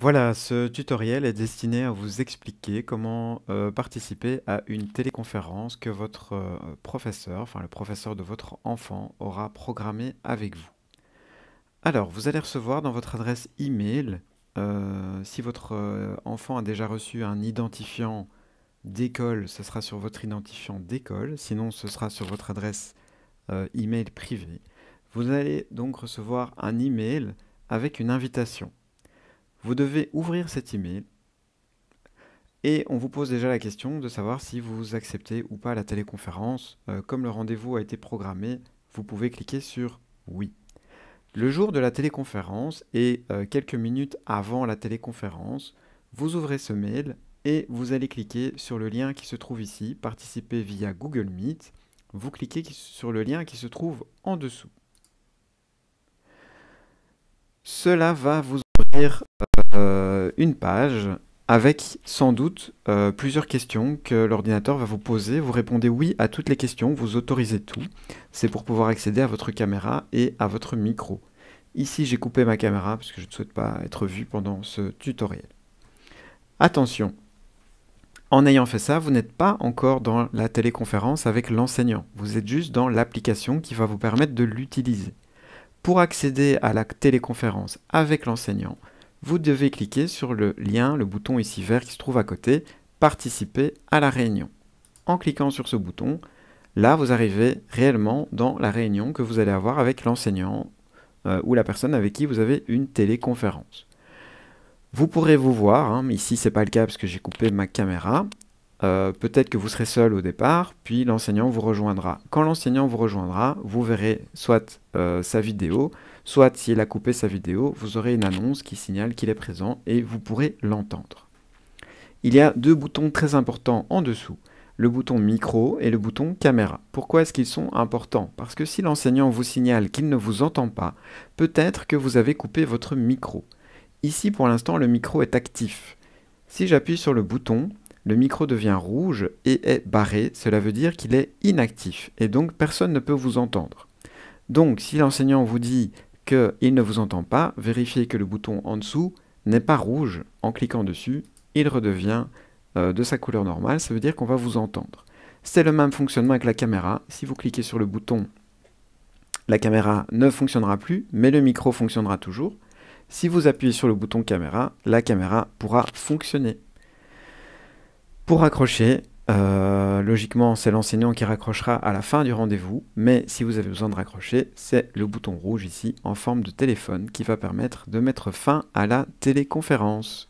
Voilà, ce tutoriel est destiné à vous expliquer comment euh, participer à une téléconférence que votre euh, professeur, enfin le professeur de votre enfant, aura programmé avec vous. Alors, vous allez recevoir dans votre adresse email, mail euh, si votre enfant a déjà reçu un identifiant d'école, ce sera sur votre identifiant d'école, sinon ce sera sur votre adresse email privée. Vous allez donc recevoir un email avec une invitation. Vous devez ouvrir cet email et on vous pose déjà la question de savoir si vous acceptez ou pas la téléconférence. Euh, comme le rendez-vous a été programmé, vous pouvez cliquer sur oui. Le jour de la téléconférence et euh, quelques minutes avant la téléconférence, vous ouvrez ce mail et vous allez cliquer sur le lien qui se trouve ici, participer via Google Meet. Vous cliquez sur le lien qui se trouve en dessous. Cela va vous ouvrir une page avec sans doute euh, plusieurs questions que l'ordinateur va vous poser. Vous répondez oui à toutes les questions, vous autorisez tout. C'est pour pouvoir accéder à votre caméra et à votre micro. Ici, j'ai coupé ma caméra parce que je ne souhaite pas être vu pendant ce tutoriel. Attention, en ayant fait ça, vous n'êtes pas encore dans la téléconférence avec l'enseignant. Vous êtes juste dans l'application qui va vous permettre de l'utiliser. Pour accéder à la téléconférence avec l'enseignant, vous devez cliquer sur le lien, le bouton ici vert qui se trouve à côté, participer à la réunion. En cliquant sur ce bouton, là vous arrivez réellement dans la réunion que vous allez avoir avec l'enseignant euh, ou la personne avec qui vous avez une téléconférence. Vous pourrez vous voir, ici hein, ce ici c'est pas le cas parce que j'ai coupé ma caméra. Euh, peut-être que vous serez seul au départ, puis l'enseignant vous rejoindra. Quand l'enseignant vous rejoindra, vous verrez soit euh, sa vidéo, soit s'il a coupé sa vidéo, vous aurez une annonce qui signale qu'il est présent et vous pourrez l'entendre. Il y a deux boutons très importants en dessous, le bouton micro et le bouton caméra. Pourquoi est-ce qu'ils sont importants Parce que si l'enseignant vous signale qu'il ne vous entend pas, peut-être que vous avez coupé votre micro. Ici pour l'instant le micro est actif. Si j'appuie sur le bouton, le micro devient rouge et est barré, cela veut dire qu'il est inactif et donc personne ne peut vous entendre. Donc si l'enseignant vous dit qu'il ne vous entend pas, vérifiez que le bouton en dessous n'est pas rouge. En cliquant dessus, il redevient euh, de sa couleur normale, ça veut dire qu'on va vous entendre. C'est le même fonctionnement avec la caméra. Si vous cliquez sur le bouton, la caméra ne fonctionnera plus, mais le micro fonctionnera toujours. Si vous appuyez sur le bouton caméra, la caméra pourra fonctionner. Pour raccrocher, euh, logiquement, c'est l'enseignant qui raccrochera à la fin du rendez-vous, mais si vous avez besoin de raccrocher, c'est le bouton rouge ici en forme de téléphone qui va permettre de mettre fin à la téléconférence.